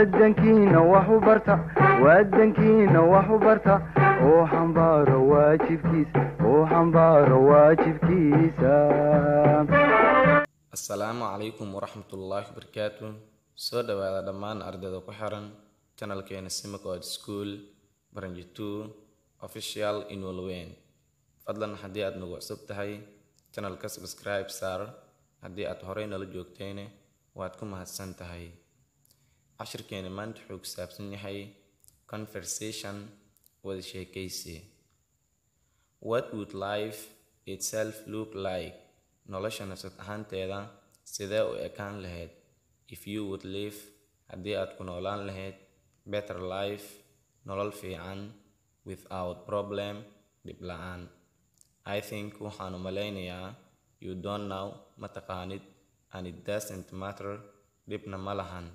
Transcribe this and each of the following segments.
wadankiina wax u barta wadankiina wax barta oo xambaaro waajibkiisa oo xambaaro waajibkiisa assalaamu calaykum waraxmatullaahi wabarakaatu soo dhowaada dhammaan ardayda ku xiran janalkeena simicod school baranjito official inolwen fadlan haddii aad nagu cusub tahay janalka subscribe saar haddii aad horey nala joogtayna waad ku mahadsan tahay cashirkeena maanta wuxuu ku saabsan yahay conversation wada sheekaysi what would life itself look like nolosha nafsad ahaanteeda sidee u ekaan lahayd if you would live haddii aad ku noolaan lahayd better life nolol fiican without problem dhib la-aan i think waxaanu malaynayaa you don't now ma taqaanid and it doesn't matter dhibna ma lahan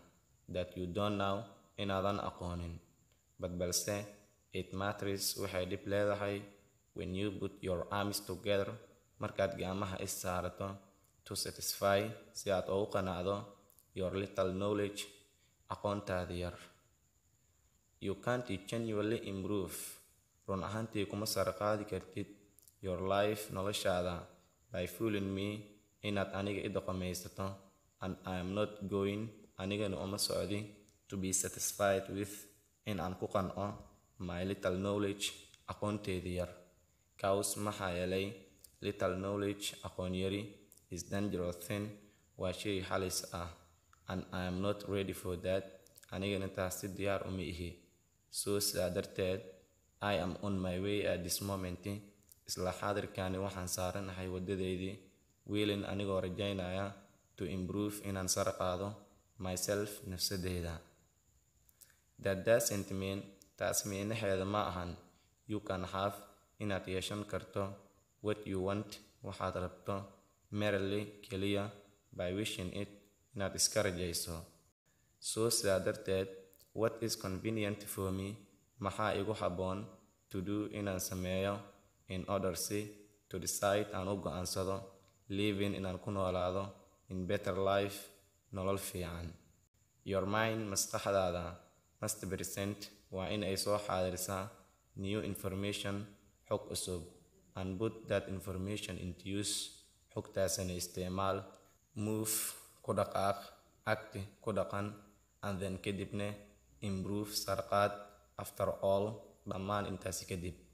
that you don't know inaadan aqoonin but balse it matris waxay dhib leedahay when you put your arms together markaad gaamaha is saarato to satisfy si aad ugu qanacdo your little knowledge aqoontaada yar you can't genuinely improve run ahaantii kuma sarqaadi kartid your life noloshaada by fooling me inaad aniga i doqomaysato and i am not going anigana uma socdi to be satisfied with in aan ku qanco my little knowledge aqoonteedi yar cows maxaa yeelay little knowledge aqoon yari is dangerous thin waa shay xalis ah and i am not ready for that anigana taasi diyaar uma ihi soo sidaa darteed i am on my way at this moment isla xaadirkani waxaan saaranahay waddadeydii wiilin anigoo rajaynaya to improve inaan sara qaado myself nafsadeeda that doesn't mean taas meenaheeda ma ahan you can have inaad yeeshan karto what you want waxaad rabto merely keliya by wishing it inaad iska rajayso soo sidaa darteed what is convenient for me maxaa igu habboon to do inaan sameeyo in order si to decide aan u go'aansado aansado living inaan ku noolaado in better life nolol fiican your mind maskaxdaada mast present waa in ay soo xaadirisaa new information xog cusub and put that information into use xogtaasana isticmaal move ku dhaqaaq acti ku dhaqan and then kadibne improve sarqaad after all dhammaan intaasi kadib